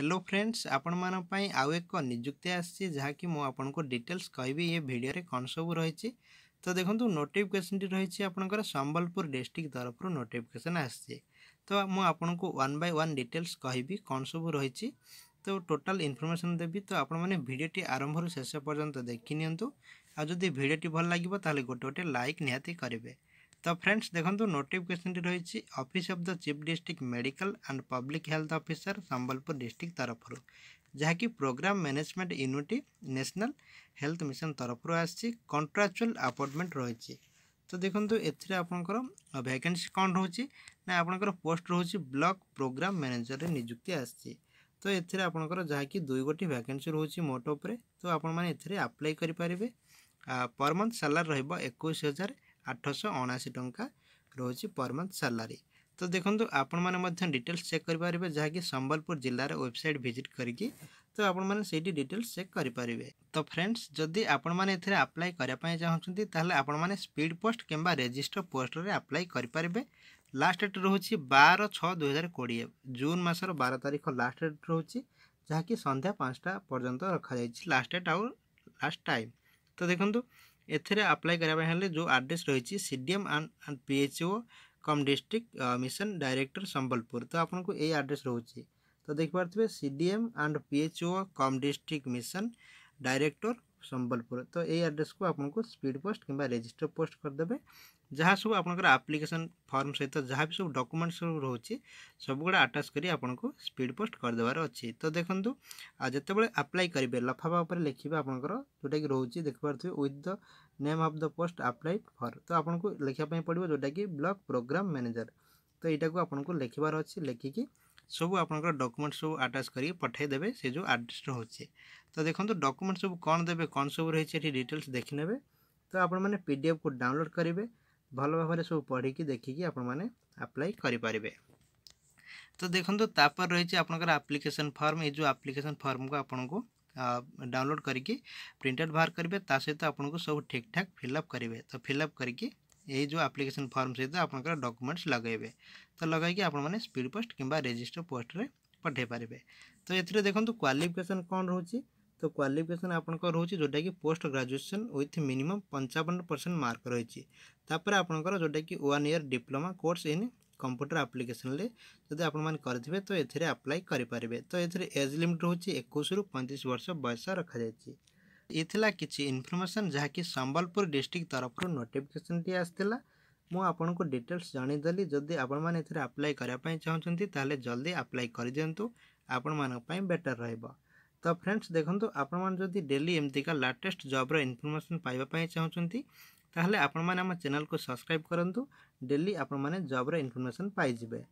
hello friends আপনার আউ এক নিযুক্তি আসছে যা কি মু আপনার ডিটেলস কবি এ ভিডিওরে কম সবু রয়েছে তো দেখুন নোটিফিকেসনটি রয়েছে আপনার সম্বলপুর ডিস্ট্রিক্ট তরফর নোটিফিকেসন আসছে তো মু আপনার ওয়ান বাই ওয়ান ডিটেলস কবি কম সবু রয়েছে তো টোটাল ইনফরমেশন দেবি তো আপনার ভিডিওটি আরম্ভর শেষ পর্যন্ত দেখি নিউ আর যদি ভিডিওটি ভাল লাগবে তাহলে গোটে গোটে লাইক নিহতি করবে তো ফ্রেন্ডস দেখুন নোটিফিকেসনটি রয়েছে office of the chief district medical and public health officer Sambalpur district তরফর ଯାହାକି programme management unit national health mission ତରଫରୁ ଆସିଛି କଣ୍ଟ୍ରାଚୁଆଲ୍ ଆପଏଣ୍ଟମେଣ୍ଟ ରହିଛି ତ ଦେଖନ୍ତୁ ଏଥିରେ ଆପଣଙ୍କର ଭ୍ୟାକେନ୍ସି କ'ଣ ରହୁଛି ନା ଆପଣଙ୍କର ପୋଷ୍ଟ ରହୁଛି ବ୍ଲକ୍ ପ୍ରୋଗ୍ରାମ୍ ମ୍ୟାନେଜରରେ ନିଯୁକ୍ତି ଆସିଛି ତ ଏଥିରେ ଆପଣଙ୍କର ଯାହାକି ଦୁଇ ଗୋଟି ଭ୍ୟାକେନ୍ସି ରହୁଛି ମୋଟ ଉପରେ ତ ଆପଣମାନେ ଏଥିରେ ଆପ୍ଲାଏ କରିପାରିବେ ପର୍ ମନ୍ଥ ସାଲାରୀ ରହିବ ଏକୋଇଶ ହଜାର আঠশହ ଅଣାଅଶୀ ଟଙ୍କା ରହୁଛି ପର୍ ମନ୍ଥ ସାଲାରୀ ତ ଦେଖନ୍ତୁ ଆପଣମାନେ ମଧ୍ୟ ଡିଟେଲ୍ସ ଚେକ୍ କରିପାରିବେ ଯାହାକି ସମ୍ବଲପୁର ଜିଲ୍ଲାର ୱେବସାଇଟ୍ ଭିଜିଟ୍ କରିକି ତ ଆପଣମାନେ ସେଇଠି ଡିଟେଲ୍ସ ଚେକ୍ କରିପାରିବେ ତ ଫ୍ରେଣ୍ଡସ୍ ଯଦି ଆପଣମାନେ ଏଥିରେ ଆପ୍ଲାଏ କରିବା ପାଇଁ ଚାହୁଁଛନ୍ତି ତାହେଲେ ଆପଣମାନେ ସ୍ପିଡ଼ ପୋଷ୍ଟ କିମ୍ବା ରେଜିଷ୍ଟର ପୋଷ୍ଟରେ ଆପ୍ଲାଏ କରିପାରିବେ ଲାଷ୍ଟ ଡେଟ୍ ରହୁଛି ବାର ଛଅ ଦୁଇହଜାର କୋଡ଼ିଏ ଜୁନ୍ ମାସର ବାର ତାରିଖ ଲାଷ୍ଟ ଡେଟ୍ ରହୁଛି ଯାହାକି ସନ୍ଧ୍ୟା ପାଞ୍ଚଟା ପର୍ଯ୍ୟନ୍ତ ରଖାଯାଇଛି ଲାଷ୍ଟ ଡେଟ୍ ଆଉ ଲାଷ୍ଟ ଟାଇମ୍ ତ ଦେଖନ୍ତୁ एप्लाई कराइले जो आड्रेस रही C D M PHO cum district mission director Sambalpur तो आपन को यही आड्रेस रोचे तो देखिपे C D M and P H O cum district mission director Sambalpur ତ ଏଇ ଆଡ୍ରେସ୍କୁ ଆପଣଙ୍କୁ ସ୍ପିଡ୍ ପୋଷ୍ଟ କିମ୍ବା ରେଜିଷ୍ଟର ପୋଷ୍ଟ କରିଦେବେ ଯାହା ସବୁ ଆପଣଙ୍କର ଆପ୍ଲିକେସନ୍ ଫର୍ମ ସହିତ ଯାହା ବି ସବୁ ଡକୁମେଣ୍ଟ ସବୁ ରହୁଛି ସବୁଗୁଡ଼ା ଆଟାଚ୍ କରି ଆପଣଙ୍କୁ ସ୍ପିଡ୍ ପୋଷ୍ଟ କରିଦେବାର ଅଛି ତ ଦେଖନ୍ତୁ ଆଉ ଯେତେବେଳେ ଆପ୍ଲାଏ କରିବେ ଲଫାଫା ଉପରେ ଲେଖିବେ ଆପଣଙ୍କର ଯେଉଁଟାକି ରହୁଛି ଦେଖିପାରୁଥିବେ with the name of the post apply for ତ ଆପଣଙ୍କୁ ଲେଖିବା ପାଇଁ ପଡ଼ିବ ଯେଉଁଟାକି ବ୍ଲକ୍ ପ୍ରୋଗ୍ରାମ୍ ମ୍ୟାନେଜର ତ ଏଇଟାକୁ ଆପଣଙ୍କୁ ଲେଖିବାର ଅଛି ଲେଖିକି ସବୁ ଆପଣଙ୍କର ଡକୁମେଣ୍ଟ ସବୁ ଆଟାଚ୍ କରିକି ପଠାଇଦେବେ ସେ ଯେଉଁ ଆଡ୍ରେସ୍ଟା ହେଉଛି ତ ଦେଖନ୍ତୁ ଡକୁମେଣ୍ଟ ସବୁ କ'ଣ ଦେବେ କ'ଣ ସବୁ ରହିଛି ଏଠି ଡିଟେଲ୍ସ ଦେଖିନେବେ ତ ଆପଣମାନେ ପି ଡି ଏଫ୍କୁ ଡାଉନଲୋଡ଼୍ କରିବେ ଭଲ ଭାବରେ ସବୁ ପଢ଼ିକି ଦେଖିକି ଆପଣମାନେ ଆପ୍ଲାଏ କରିପାରିବେ ତ ଦେଖନ୍ତୁ ତାପରେ ରହିଛି ଆପଣଙ୍କର ଆପ୍ଲିକେସନ୍ ଫର୍ମ ଏଇ ଯେଉଁ ଆପ୍ଲିକେସନ୍ ଫର୍ମକୁ ଆପଣଙ୍କୁ ଡାଉନଲୋଡ଼୍ କରିକି ପ୍ରିଣ୍ଟଆଉଟ୍ ବାହାର କରିବେ ତା ସହିତ ଆପଣଙ୍କୁ ସବୁ ଠିକ୍ଠାକ୍ ଫିଲ୍ଅପ୍ କରିବେ ତ ଫିଲ୍ଅପ୍ କରିକି यही जो आप्लिकेसन फर्म सहित आपंकर डकुमेंट्स लगे तो लगे आपड पोस्ट कि रेजिस्टर पोस्ट में पठे पारे तो ये देखो क्वाफिकेसन कौन रोचे तो क्वाफिकेसन आपंकर जोटा कि पोस्ट ग्राजुएसन ओथ मिनिमम पंचावन परसेंट मार्क रही है आपंकर जोटा कि one year diploma course in computer application जब आपे तो एप्लाई करें तो ये एज लिमिट रोचे एक पैंतीस वर्ष बयस रखा जाए ଏଥିଲା କିଛି ଇନଫର୍ମେସନ୍ ଯାହାକି ସମ୍ବଲପୁର ଡିଷ୍ଟ୍ରିକ୍ଟ ତରଫରୁ ନୋଟିଫିକେସନ୍ଟି ଆସିଥିଲା ମୁଁ ଆପଣଙ୍କୁ ଡିଟେଲ୍ସ ଜଣାଇଦେଲି ଯଦି ଆପଣମାନେ ଏଥିରେ ଆପ୍ଲାଏ କରିବା ପାଇଁ ଚାହୁଁଛନ୍ତି ତାହେଲେ ଜଲ୍ଦି ଆପ୍ଲାଏ କରିଦିଅନ୍ତୁ ଆପଣମାନଙ୍କ ପାଇଁ ବେଟର୍ ରହିବ ତ ଫ୍ରେଣ୍ଡସ୍ ଦେଖନ୍ତୁ ଆପଣମାନେ ଯଦି ଡେଲି ଏମିତିକା ଲାଟେଷ୍ଟ ଜବ୍ର ଇନଫର୍ମେସନ୍ ପାଇବା ପାଇଁ ଚାହୁଁଛନ୍ତି ତାହେଲେ ଆପଣମାନେ ଆମ ଚ୍ୟାନେଲ୍କୁ ସବସ୍କ୍ରାଇବ୍ କରନ୍ତୁ ଡେଲି ଆପଣମାନେ ଜବ୍ର ଇନଫର୍ମେସନ୍ ପାଇଯିବେ